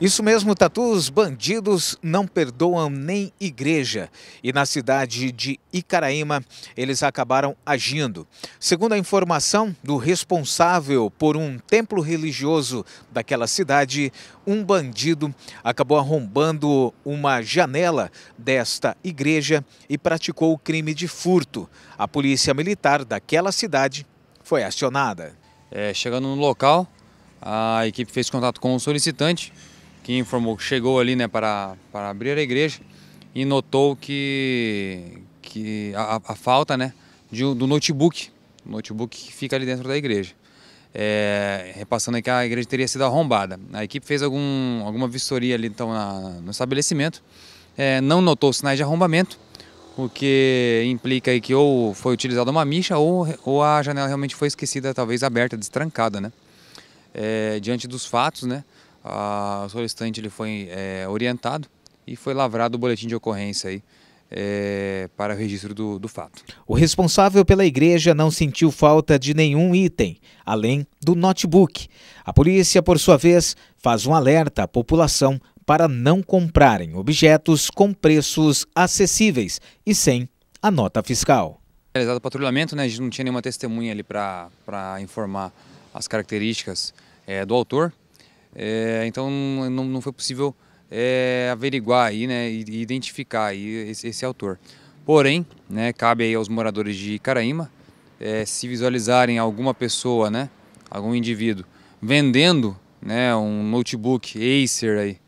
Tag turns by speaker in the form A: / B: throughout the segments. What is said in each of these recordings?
A: Isso mesmo, Os bandidos não perdoam nem igreja. E na cidade de Icaraíma, eles acabaram agindo. Segundo a informação do responsável por um templo religioso daquela cidade, um bandido acabou arrombando uma janela desta igreja e praticou o crime de furto. A polícia militar daquela cidade
B: foi acionada. É, chegando no local, a equipe fez contato com o solicitante que informou que chegou ali né, para, para abrir a igreja e notou que, que a, a falta né, de, do notebook, notebook que fica ali dentro da igreja. É, repassando que a igreja teria sido arrombada. A equipe fez algum, alguma vistoria ali então, na, no estabelecimento, é, não notou sinais de arrombamento, o que implica aí que ou foi utilizada uma micha ou, ou a janela realmente foi esquecida, talvez aberta, destrancada. Né? É, diante dos fatos, né? a, o solicitante ele foi é, orientado e foi lavrado o boletim de ocorrência aí, é, para registro do, do fato.
A: O responsável pela igreja não sentiu falta de nenhum item, além do notebook. A polícia, por sua vez, faz um alerta à população para não comprarem objetos com preços acessíveis e sem a nota fiscal.
B: Realizado o patrulhamento, né, a gente não tinha nenhuma testemunha ali para informar as características é, do autor. É, então não, não, foi possível é, averiguar aí, né, e identificar aí esse, esse, autor. Porém, né, cabe aí aos moradores de Caraíma é, se visualizarem alguma pessoa, né, algum indivíduo vendendo, né, um notebook Acer aí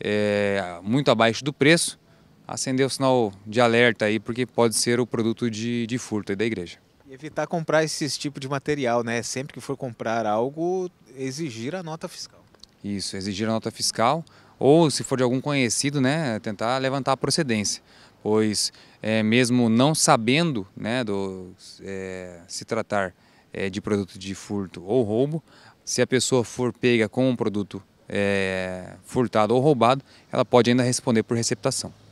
B: é, muito abaixo do preço, acender o sinal de alerta aí, porque pode ser o produto de, de furto da igreja.
A: E evitar comprar esse tipo de material, né? Sempre que for comprar algo, exigir a nota fiscal.
B: Isso, exigir a nota fiscal ou, se for de algum conhecido, né, tentar levantar a procedência, pois é, mesmo não sabendo né, do, é, se tratar é, de produto de furto ou roubo, se a pessoa for pega com um produto é, furtado ou roubado, ela pode ainda responder por receptação.